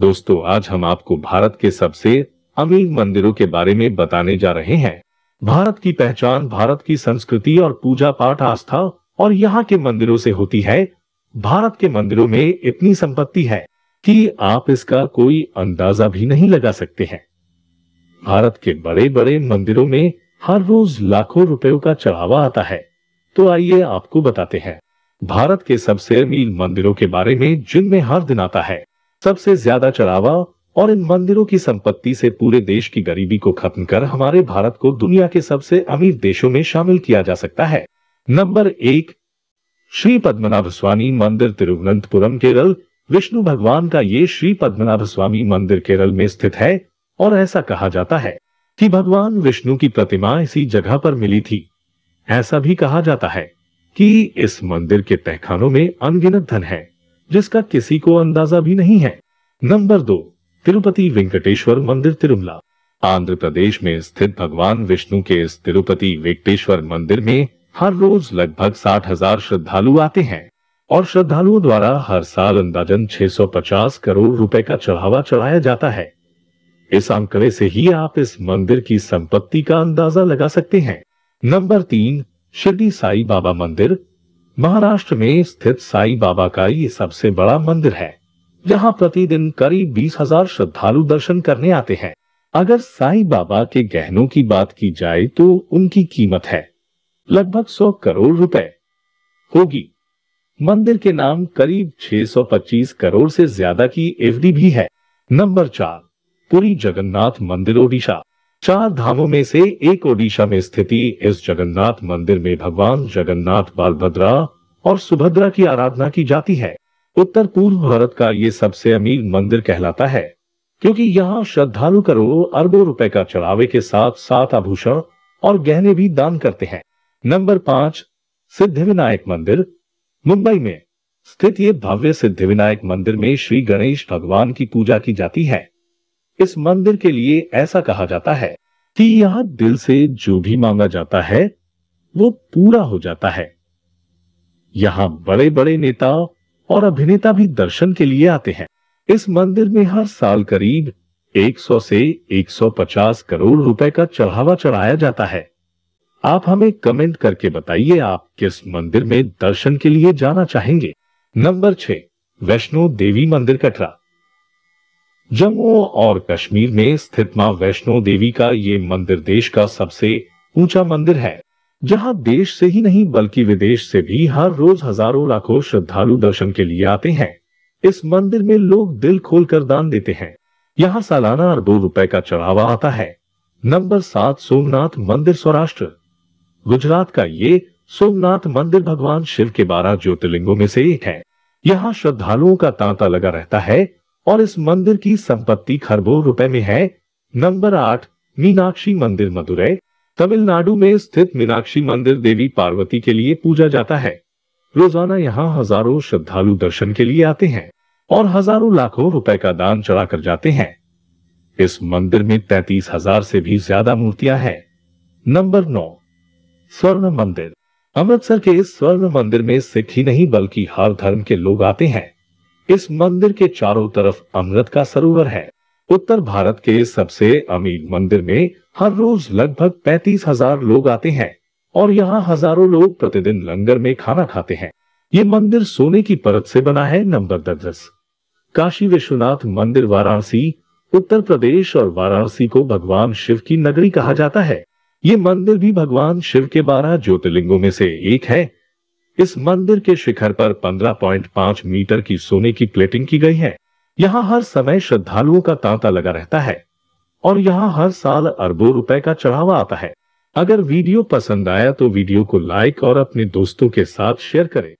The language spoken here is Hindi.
दोस्तों आज हम आपको भारत के सबसे अमीर मंदिरों के बारे में बताने जा रहे हैं भारत की पहचान भारत की संस्कृति और पूजा पाठ आस्था और यहाँ के मंदिरों से होती है भारत के मंदिरों में इतनी संपत्ति है कि आप इसका कोई अंदाजा भी नहीं लगा सकते हैं भारत के बड़े बड़े मंदिरों में हर रोज लाखों रुपयों का चढ़ावा आता है तो आइए आपको बताते हैं भारत के सबसे अमीर मंदिरों के बारे में जिनमें हर दिन आता है सबसे ज्यादा चढ़ावा और इन मंदिरों की संपत्ति से पूरे देश की गरीबी को खत्म कर हमारे भारत को दुनिया के सबसे अमीर देशों में शामिल किया जा सकता है नंबर एक श्री पद्मनाभ स्वामी मंदिर तिरुवनंतपुरम केरल विष्णु भगवान का ये श्री पद्मनाभ स्वामी मंदिर केरल में स्थित है और ऐसा कहा जाता है कि भगवान विष्णु की प्रतिमा इसी जगह पर मिली थी ऐसा भी कहा जाता है कि इस मंदिर के तहखानों में अनगिनत धन है जिसका किसी को अंदाजा भी नहीं है नंबर दो तिरुपति वेंकटेश्वर मंदिर तिरुमला आंध्र प्रदेश में स्थित भगवान विष्णु के इस तिरुपति वेंकटेश्वर मंदिर में हर रोज लगभग साठ हजार श्रद्धालु आते हैं और श्रद्धालुओं द्वारा हर साल अंदाजन 650 करोड़ रुपए का चढ़ावा चढ़ाया जाता है इस आंकड़े से ही आप इस मंदिर की संपत्ति का अंदाजा लगा सकते हैं नंबर तीन शिरडी साई बाबा मंदिर महाराष्ट्र में स्थित साई बाबा का ये सबसे बड़ा मंदिर है जहाँ प्रतिदिन करीब बीस हजार श्रद्धालु दर्शन करने आते हैं अगर साई बाबा के गहनों की बात की जाए तो उनकी कीमत है लगभग सौ करोड़ रुपए होगी मंदिर के नाम करीब 625 करोड़ से ज्यादा की एफडी भी है नंबर चार पुरी जगन्नाथ मंदिर ओडिशा चार धामों में से एक ओडिशा में स्थिति इस जगन्नाथ मंदिर में भगवान जगन्नाथ बालभद्रा और सुभद्रा की आराधना की जाती है उत्तर पूर्व भारत का ये सबसे अमीर मंदिर कहलाता है क्योंकि यहाँ श्रद्धालु करोड़ों अरबों रुपए का चढ़ावे के साथ साथ आभूषण और गहने भी दान करते हैं नंबर पाँच सिद्धिविनायक मंदिर मुंबई में स्थित ये भव्य सिद्धिविनायक मंदिर में श्री गणेश भगवान की पूजा की जाती है इस मंदिर के लिए ऐसा कहा जाता है कि यहाँ दिल से जो भी मांगा जाता है वो पूरा हो जाता है यहाँ बड़े बड़े नेता और अभिनेता भी दर्शन के लिए आते हैं इस मंदिर में हर साल करीब 100 से 150 करोड़ रुपए का चढ़ावा चढ़ाया जाता है आप हमें कमेंट करके बताइए आप किस मंदिर में दर्शन के लिए जाना चाहेंगे नंबर छह वैष्णो देवी मंदिर कटरा जम्मू और कश्मीर में स्थित मां वैष्णो देवी का ये मंदिर देश का सबसे ऊंचा मंदिर है जहां देश से ही नहीं बल्कि विदेश से भी हर रोज हजारों लाखों श्रद्धालु दर्शन के लिए आते हैं इस मंदिर में लोग दिल खोल कर दान देते हैं यहाँ सालाना अरबों रुपए का चढ़ावा आता है नंबर सात सोमनाथ मंदिर सौराष्ट्र गुजरात का ये सोमनाथ मंदिर भगवान शिव के बारह ज्योतिर्लिंगों में से एक है यहाँ श्रद्धालुओं का तांता लगा रहता है और इस मंदिर की संपत्ति खरबों रुपए में है नंबर आठ मीनाक्षी मंदिर मदुरै तमिलनाडु में स्थित मीनाक्षी मंदिर देवी पार्वती के लिए पूजा जाता है रोजाना यहाँ हजारों श्रद्धालु दर्शन के लिए आते हैं और हजारों लाखों रुपए का दान चढ़ाकर जाते हैं इस मंदिर में तैतीस हजार से भी ज्यादा मूर्तियां हैं नंबर नौ स्वर्ण मंदिर अमृतसर के इस स्वर्ण मंदिर में सिख ही नहीं बल्कि हर धर्म के लोग आते हैं इस मंदिर के चारों तरफ अमृत का सरोवर है उत्तर भारत के सबसे अमीर मंदिर में हर रोज लगभग पैतीस हजार लोग आते हैं और यहाँ हजारों लोग प्रतिदिन लंगर में खाना खाते हैं ये मंदिर सोने की परत से बना है नंबर दस काशी विश्वनाथ मंदिर वाराणसी उत्तर प्रदेश और वाराणसी को भगवान शिव की नगरी कहा जाता है ये मंदिर भी भगवान शिव के बारह ज्योतिर्लिंगों में से एक है इस मंदिर के शिखर पर 15.5 मीटर की सोने की प्लेटिंग की गई है यहाँ हर समय श्रद्धालुओं का तांता लगा रहता है और यहाँ हर साल अरबों रुपए का चढ़ावा आता है अगर वीडियो पसंद आया तो वीडियो को लाइक और अपने दोस्तों के साथ शेयर करें